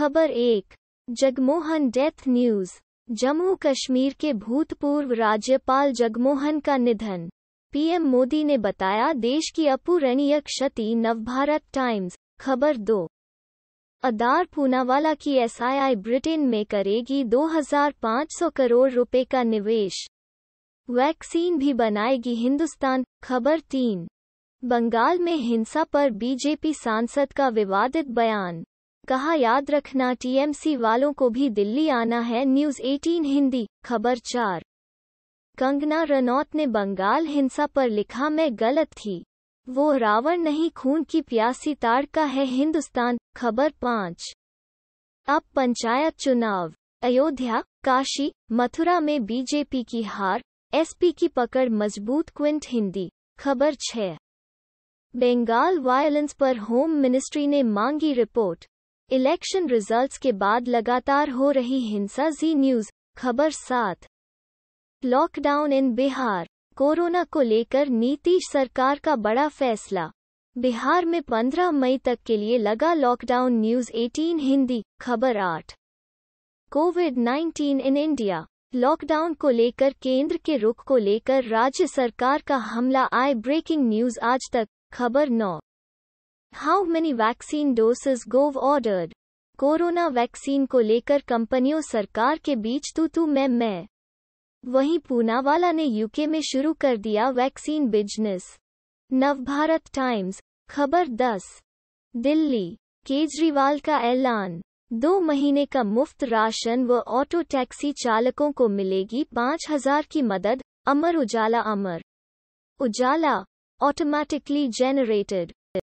खबर एक Jagmohan death news Jammu Kashmir के भूतपूर्व राज्यपाल जगमोहन का निधन पीएम मोदी ने बताया देश की अपूरणीय क्षति नवभारत टाइम्स खबर दो अदार पूनावाला की एसआईआई ब्रिटेन में करेगी 2,500 करोड़ रुपए का निवेश वैक्सीन भी बनाएगी हिंदुस्तान खबर तीन बंगाल में हिंसा पर बीजेपी सांसद का विवादित बयान कहा याद रखना टीएमसी वालों को भी दिल्ली आना है न्यूज 18 हिंदी खबर चार कंगना रनौत ने बंगाल हिंसा पर लिखा मैं गलत थी वो रावण नहीं खून की प्यासी ताड़ का है हिंदुस्तान खबर पाँच अब पंचायत चुनाव अयोध्या काशी मथुरा में बीजेपी की हार एसपी की पकड़ मजबूत क्विंट हिंदी खबर छः बंगाल वायलेंस पर होम मिनिस्ट्री ने मांगी रिपोर्ट इलेक्शन रिजल्ट्स के बाद लगातार हो रही हिंसा जी न्यूज खबर सात लॉकडाउन इन बिहार कोरोना को लेकर नीतीश सरकार का बड़ा फैसला बिहार में 15 मई तक के लिए लगा लॉकडाउन न्यूज 18 हिंदी खबर आठ कोविड 19 इन इंडिया लॉकडाउन को लेकर केंद्र के रुख को लेकर राज्य सरकार का हमला आए ब्रेकिंग न्यूज आज तक खबर नौ how many vaccine doses gov ordered corona vaccine को लेकर कंपनियों सरकार के बीच तू तू मैं मैं वहीं पूनावाला ने यूके में शुरू कर दिया वैक्सीन बिजनेस नवभारत टाइम्स खबर 10 दिल्ली केजरीवाल का ऐलान दो महीने का मुफ्त राशन व ऑटो टैक्सी चालकों को मिलेगी पाँच हजार की मदद अमर उजाला अमर उजाला ऑटोमेटिकली जेनरेटेड